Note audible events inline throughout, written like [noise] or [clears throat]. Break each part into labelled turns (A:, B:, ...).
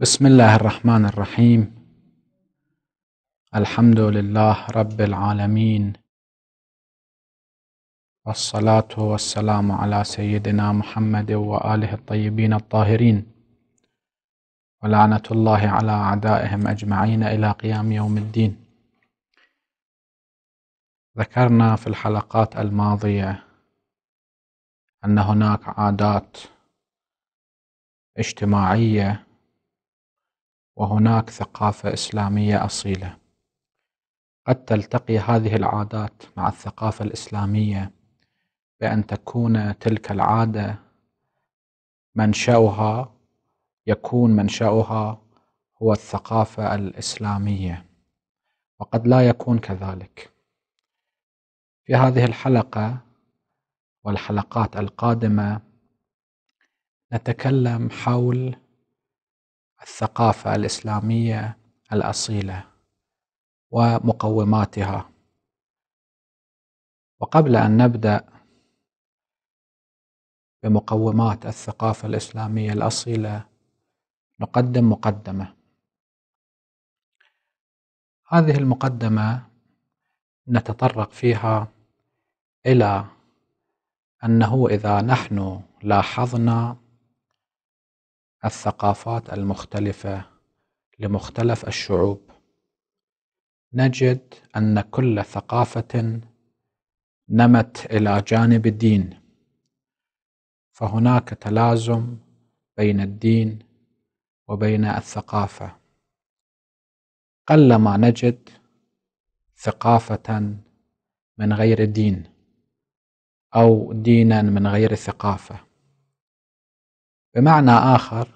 A: بسم الله الرحمن الرحيم الحمد لله رب العالمين والصلاة والسلام على سيدنا محمد وآله الطيبين الطاهرين ولعنة الله على أعدائهم أجمعين إلى قيام يوم الدين ذكرنا في الحلقات الماضية أن هناك عادات اجتماعية وهناك ثقافة إسلامية أصيلة قد تلتقي هذه العادات مع الثقافة الإسلامية بأن تكون تلك العادة منشأها يكون منشأها هو الثقافة الإسلامية وقد لا يكون كذلك في هذه الحلقة والحلقات القادمة نتكلم حول الثقافه الاسلاميه الاصيله ومقوماتها وقبل ان نبدا بمقومات الثقافه الاسلاميه الاصيله نقدم مقدمه هذه المقدمه نتطرق فيها الى انه اذا نحن لاحظنا الثقافات المختلفة لمختلف الشعوب نجد أن كل ثقافة نمت إلى جانب الدين فهناك تلازم بين الدين وبين الثقافة قلما نجد ثقافة من غير دين أو دينا من غير ثقافة بمعنى آخر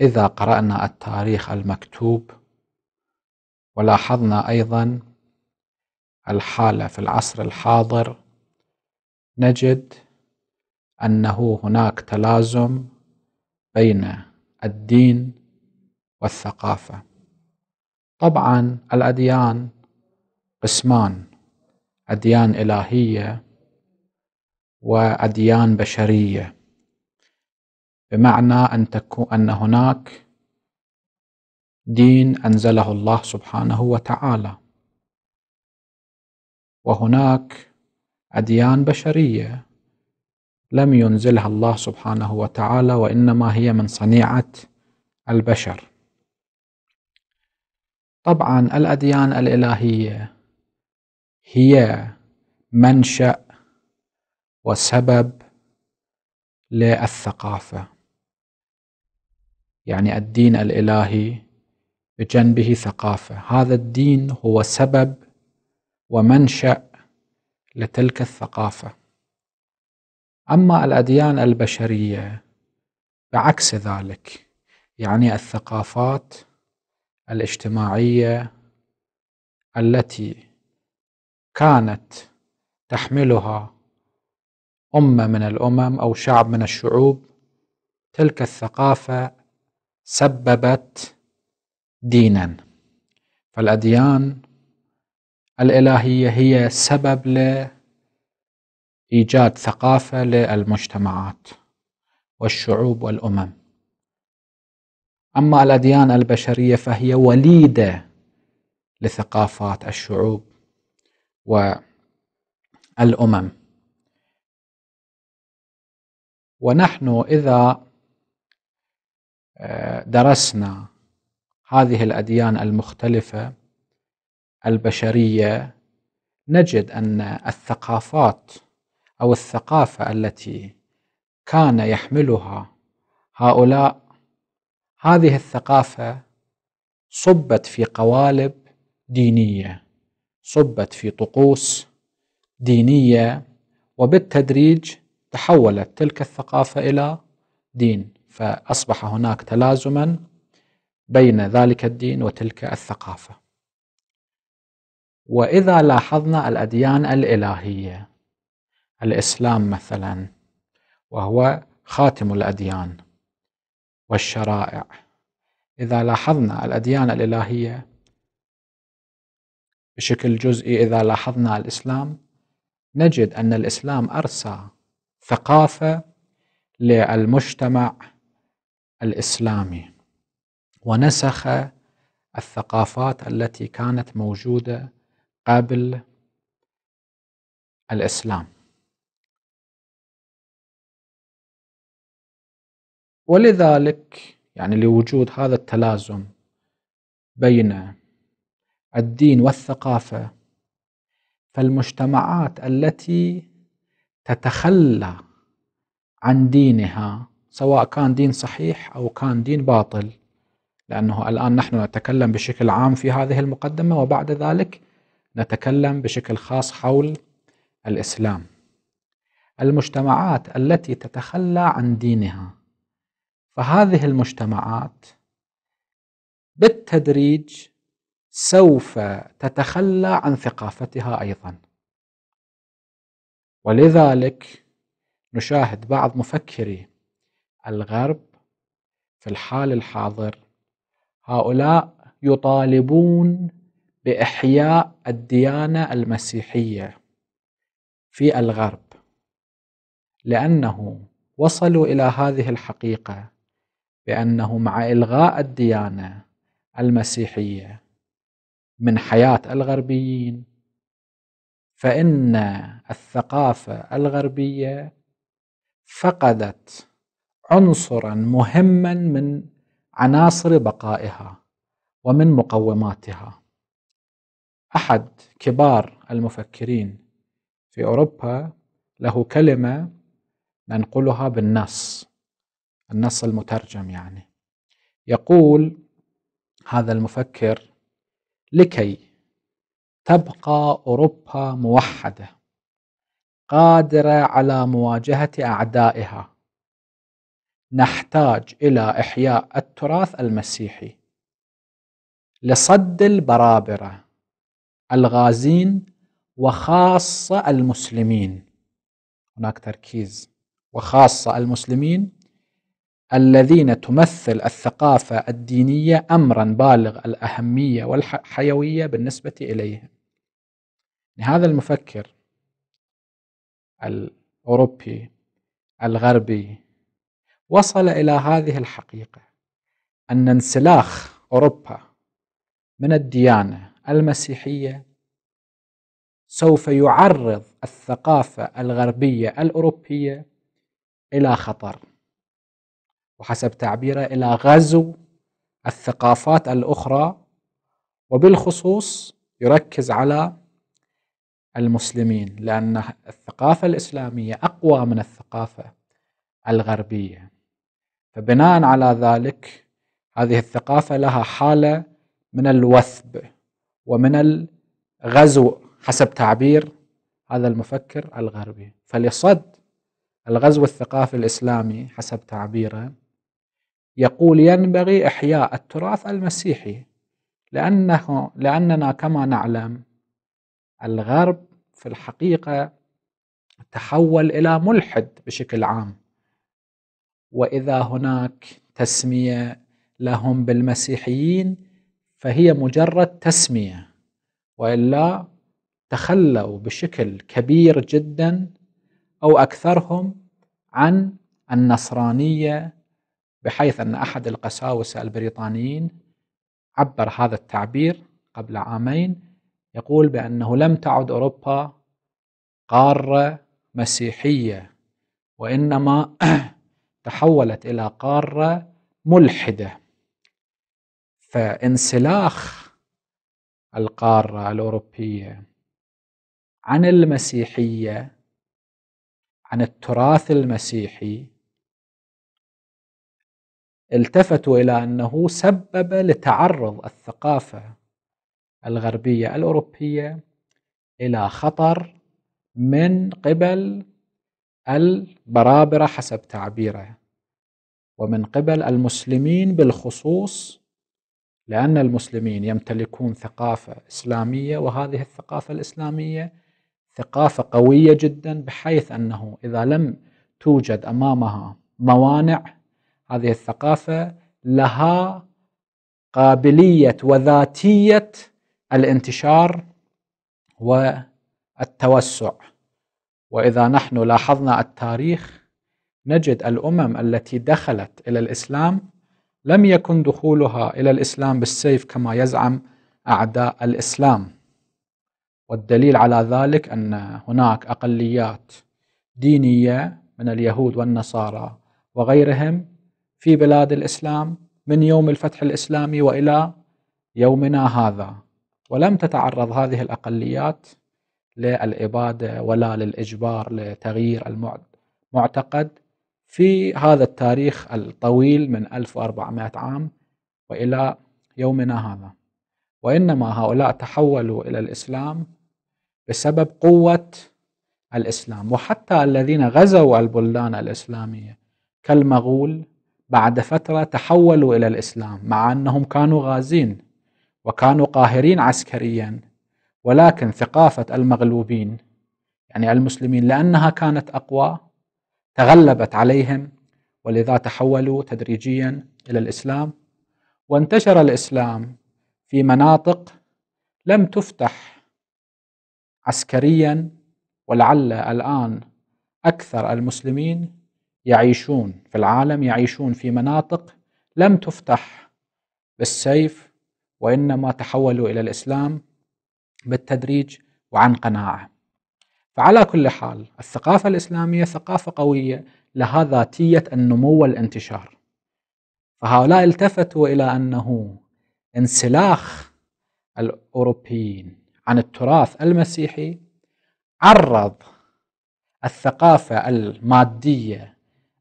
A: إذا قرأنا التاريخ المكتوب ولاحظنا أيضا الحالة في العصر الحاضر نجد أنه هناك تلازم بين الدين والثقافة طبعا الأديان قسمان أديان إلهية وأديان بشرية بمعنى أن, تكون أن هناك دين أنزله الله سبحانه وتعالى وهناك أديان بشرية لم ينزلها الله سبحانه وتعالى وإنما هي من صنيعة البشر طبعا الأديان الإلهية هي منشأ وسبب للثقافة يعني الدين الالهي بجنبه ثقافه هذا الدين هو سبب ومنشا لتلك الثقافه اما الاديان البشريه بعكس ذلك يعني الثقافات الاجتماعيه التي كانت تحملها امه من الامم او شعب من الشعوب تلك الثقافه سببت دينا فالأديان الإلهية هي سبب لإيجاد ثقافة للمجتمعات والشعوب والأمم أما الأديان البشرية فهي وليدة لثقافات الشعوب والأمم ونحن إذا درسنا هذه الاديان المختلفه البشريه نجد ان الثقافات او الثقافه التي كان يحملها هؤلاء هذه الثقافه صبت في قوالب دينيه صبت في طقوس دينيه وبالتدريج تحولت تلك الثقافه الى دين فأصبح هناك تلازما بين ذلك الدين وتلك الثقافة وإذا لاحظنا الأديان الإلهية الإسلام مثلا وهو خاتم الأديان والشرائع إذا لاحظنا الأديان الإلهية بشكل جزئي إذا لاحظنا الإسلام نجد أن الإسلام أرسى ثقافة للمجتمع الاسلامي ونسخ الثقافات التي كانت موجوده قبل الاسلام ولذلك يعني لوجود هذا التلازم بين الدين والثقافه فالمجتمعات التي تتخلى عن دينها سواء كان دين صحيح أو كان دين باطل لأنه الآن نحن نتكلم بشكل عام في هذه المقدمة وبعد ذلك نتكلم بشكل خاص حول الإسلام المجتمعات التي تتخلى عن دينها فهذه المجتمعات بالتدريج سوف تتخلى عن ثقافتها أيضا ولذلك نشاهد بعض مفكري الغرب في الحال الحاضر هؤلاء يطالبون باحياء الديانه المسيحيه في الغرب لانه وصلوا الى هذه الحقيقه بانه مع الغاء الديانه المسيحيه من حياه الغربيين فان الثقافه الغربيه فقدت عنصرا مهما من عناصر بقائها ومن مقوماتها احد كبار المفكرين في اوروبا له كلمه ننقلها بالنص النص المترجم يعني يقول هذا المفكر لكي تبقى اوروبا موحده قادره على مواجهه اعدائها نحتاج إلى إحياء التراث المسيحي لصد البرابرة الغازين وخاصة المسلمين هناك تركيز وخاصة المسلمين الذين تمثل الثقافة الدينية أمرا بالغ الأهمية والحيوية بالنسبة إليهم هذا المفكر الأوروبي الغربي وصل إلى هذه الحقيقة أن انسلاخ أوروبا من الديانة المسيحية سوف يعرض الثقافة الغربية الأوروبية إلى خطر وحسب تعبيره إلى غزو الثقافات الأخرى وبالخصوص يركز على المسلمين لأن الثقافة الإسلامية أقوى من الثقافة الغربية فبناء على ذلك هذه الثقافة لها حالة من الوثب ومن الغزو حسب تعبير هذا المفكر الغربي فلصد الغزو الثقافي الإسلامي حسب تعبيره يقول ينبغي إحياء التراث المسيحي لأنه لأننا كما نعلم الغرب في الحقيقة تحول إلى ملحد بشكل عام واذا هناك تسميه لهم بالمسيحيين فهي مجرد تسميه والا تخلوا بشكل كبير جدا او اكثرهم عن النصرانيه بحيث ان احد القساوسه البريطانيين عبر هذا التعبير قبل عامين يقول بانه لم تعد اوروبا قاره مسيحيه وانما [clears throat] تحولت إلى قارة ملحدة فانسلاخ القارة الأوروبية عن المسيحية عن التراث المسيحي التفتوا إلى أنه سبب لتعرض الثقافة الغربية الأوروبية إلى خطر من قبل البرابرة حسب تعبيره ومن قبل المسلمين بالخصوص لأن المسلمين يمتلكون ثقافة إسلامية وهذه الثقافة الإسلامية ثقافة قوية جدا بحيث أنه إذا لم توجد أمامها موانع هذه الثقافة لها قابلية وذاتية الانتشار والتوسع واذا نحن لاحظنا التاريخ نجد الامم التي دخلت الى الاسلام لم يكن دخولها الى الاسلام بالسيف كما يزعم اعداء الاسلام والدليل على ذلك ان هناك اقليات دينيه من اليهود والنصارى وغيرهم في بلاد الاسلام من يوم الفتح الاسلامي والى يومنا هذا ولم تتعرض هذه الاقليات للإبادة ولا للإجبار لتغيير المعتقد في هذا التاريخ الطويل من 1400 عام وإلى يومنا هذا وإنما هؤلاء تحولوا إلى الإسلام بسبب قوة الإسلام وحتى الذين غزوا البلدان الإسلامية كالمغول بعد فترة تحولوا إلى الإسلام مع أنهم كانوا غازين وكانوا قاهرين عسكريا ولكن ثقافة المغلوبين يعني المسلمين لأنها كانت أقوى تغلبت عليهم ولذا تحولوا تدريجيا إلى الإسلام وانتشر الإسلام في مناطق لم تفتح عسكريا ولعل الآن أكثر المسلمين يعيشون في العالم يعيشون في مناطق لم تفتح بالسيف وإنما تحولوا إلى الإسلام بالتدريج وعن قناعه. فعلى كل حال الثقافه الاسلاميه ثقافه قويه لها ذاتيه النمو والانتشار. فهؤلاء التفتوا الى انه انسلاخ الاوروبيين عن التراث المسيحي عرض الثقافه الماديه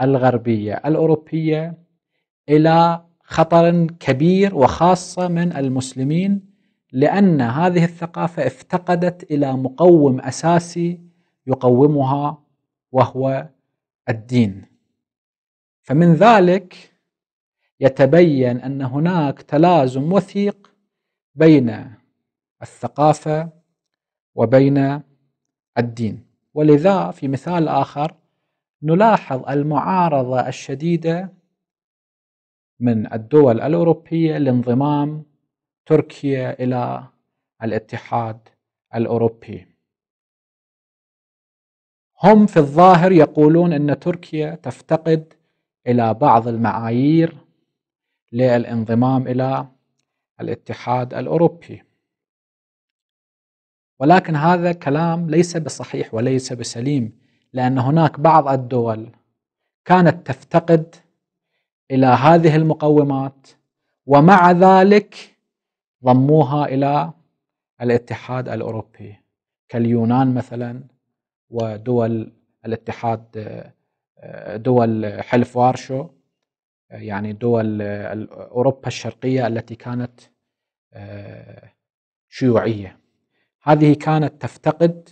A: الغربيه الاوروبيه الى خطر كبير وخاصه من المسلمين لأن هذه الثقافة افتقدت إلى مقوم أساسي يقومها وهو الدين فمن ذلك يتبين أن هناك تلازم وثيق بين الثقافة وبين الدين ولذا في مثال آخر نلاحظ المعارضة الشديدة من الدول الأوروبية لانضمام تركيا الى الاتحاد الاوروبي هم في الظاهر يقولون ان تركيا تفتقد الى بعض المعايير للانضمام الى الاتحاد الاوروبي ولكن هذا كلام ليس بصحيح وليس بسليم لان هناك بعض الدول كانت تفتقد الى هذه المقومات ومع ذلك ضموها الى الاتحاد الاوروبي كاليونان مثلا ودول الاتحاد دول حلف وارشو يعني دول اوروبا الشرقيه التي كانت شيوعيه هذه كانت تفتقد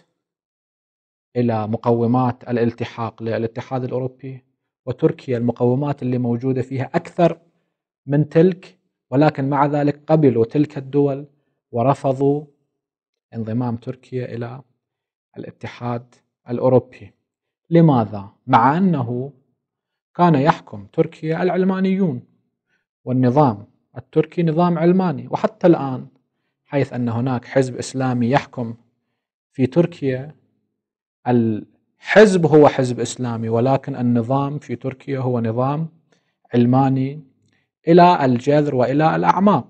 A: الى مقومات الالتحاق للاتحاد الاوروبي وتركيا المقومات اللي موجوده فيها اكثر من تلك ولكن مع ذلك قبلوا تلك الدول ورفضوا انضمام تركيا الى الاتحاد الاوروبي. لماذا؟ مع انه كان يحكم تركيا العلمانيون والنظام التركي نظام علماني وحتى الان حيث ان هناك حزب اسلامي يحكم في تركيا الحزب هو حزب اسلامي ولكن النظام في تركيا هو نظام علماني إلى الجذر وإلى الأعماق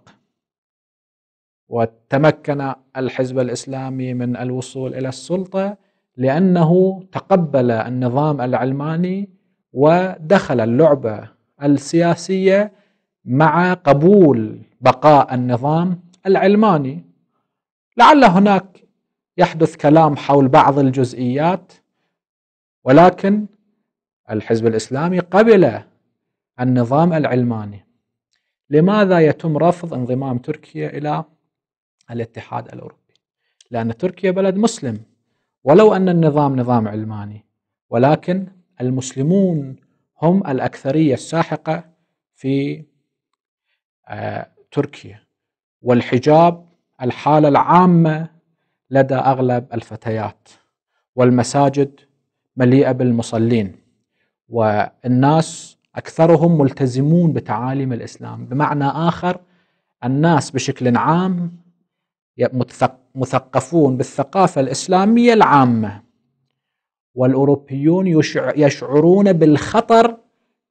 A: وتمكن الحزب الإسلامي من الوصول إلى السلطة لأنه تقبل النظام العلماني ودخل اللعبة السياسية مع قبول بقاء النظام العلماني لعل هناك يحدث كلام حول بعض الجزئيات ولكن الحزب الإسلامي قبل النظام العلماني لماذا يتم رفض انضمام تركيا الى الاتحاد الاوروبي؟ لان تركيا بلد مسلم ولو ان النظام نظام علماني ولكن المسلمون هم الاكثريه الساحقه في آه، تركيا والحجاب الحاله العامه لدى اغلب الفتيات والمساجد مليئه بالمصلين والناس أكثرهم ملتزمون بتعاليم الإسلام بمعنى آخر الناس بشكل عام مثقفون بالثقافة الإسلامية العامة والأوروبيون يشعرون بالخطر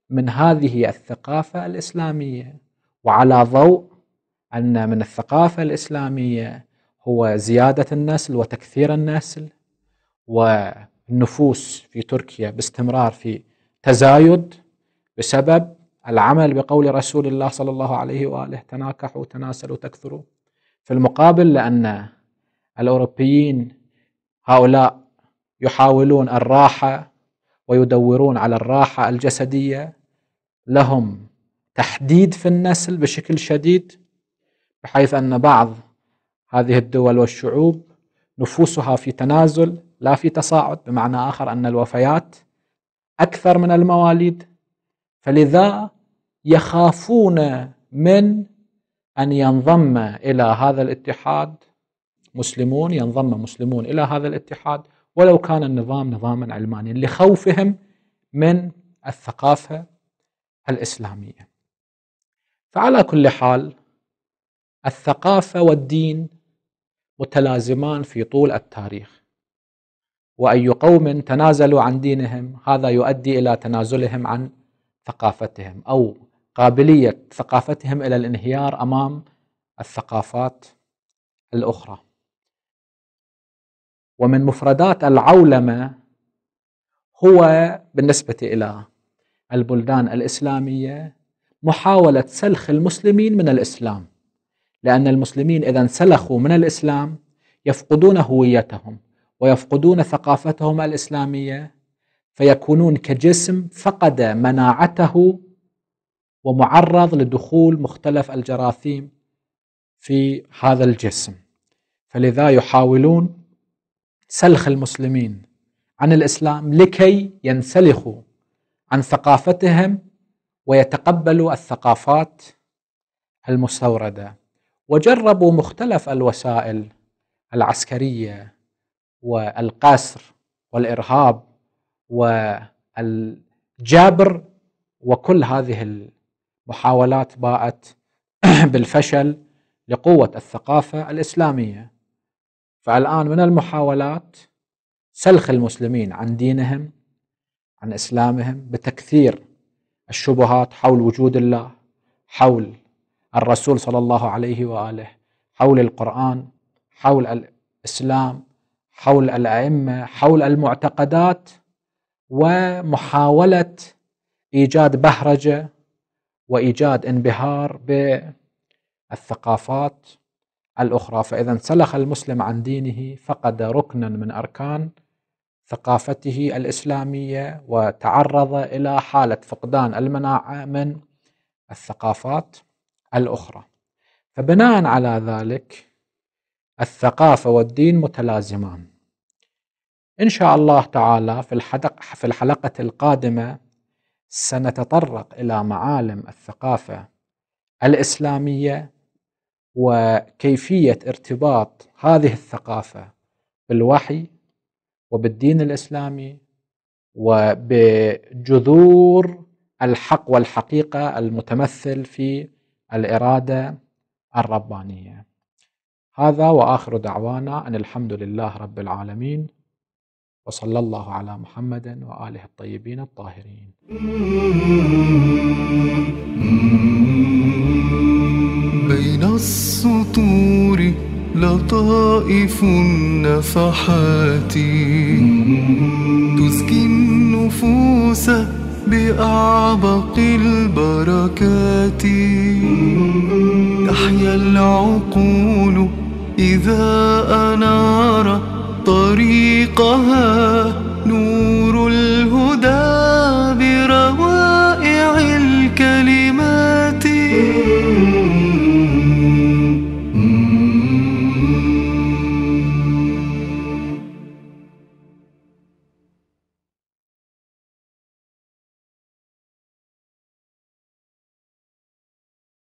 A: من هذه الثقافة الإسلامية وعلى ضوء أن من الثقافة الإسلامية هو زيادة النسل وتكثير النسل والنفوس في تركيا باستمرار في تزايد بسبب العمل بقول رسول الله صلى الله عليه واله تناكحوا تناسلوا تكثروا في المقابل لان الاوروبيين هؤلاء يحاولون الراحه ويدورون على الراحه الجسديه لهم تحديد في النسل بشكل شديد بحيث ان بعض هذه الدول والشعوب نفوسها في تنازل لا في تصاعد بمعنى اخر ان الوفيات اكثر من المواليد فلذا يخافون من أن ينضم إلى هذا الاتحاد مسلمون ينضم مسلمون إلى هذا الاتحاد ولو كان النظام نظاما علمانيا لخوفهم من الثقافة الإسلامية فعلى كل حال الثقافة والدين متلازمان في طول التاريخ وأي قوم تنازلوا عن دينهم هذا يؤدي إلى تنازلهم عن ثقافتهم او قابليه ثقافتهم الى الانهيار امام الثقافات الاخرى. ومن مفردات العولمه هو بالنسبه الى البلدان الاسلاميه محاوله سلخ المسلمين من الاسلام. لان المسلمين اذا انسلخوا من الاسلام يفقدون هويتهم ويفقدون ثقافتهم الاسلاميه فيكونون كجسم فقد مناعته ومعرض لدخول مختلف الجراثيم في هذا الجسم فلذا يحاولون سلخ المسلمين عن الاسلام لكي ينسلخوا عن ثقافتهم ويتقبلوا الثقافات المستورده وجربوا مختلف الوسائل العسكريه والقسر والارهاب والجبر وكل هذه المحاولات باءت [clears throat] بالفشل لقوة الثقافة الإسلامية فالآن من المحاولات سلخ المسلمين عن دينهم عن إسلامهم بتكثير الشبهات حول وجود الله حول الرسول صلى الله عليه وآله حول القرآن حول الإسلام حول الأئمة حول المعتقدات ومحاولة إيجاد بهرجة وإيجاد انبهار بالثقافات الأخرى فإذا انسلخ المسلم عن دينه فقد ركنا من أركان ثقافته الإسلامية وتعرض إلى حالة فقدان المناعة من الثقافات الأخرى فبناء على ذلك الثقافة والدين متلازمان إن شاء الله تعالى في الحلقة, في الحلقة القادمة سنتطرق إلى معالم الثقافة الإسلامية وكيفية ارتباط هذه الثقافة بالوحي وبالدين الإسلامي وبجذور الحق والحقيقة المتمثل في الإرادة الربانية هذا وآخر دعوانا أن الحمد لله رب العالمين وصلى الله على محمد وآله الطيبين الطاهرين بين
B: السطور لطائف النفحات تزكي النفوس بأعبق البركات تحيا العقول إذا أنار طريقها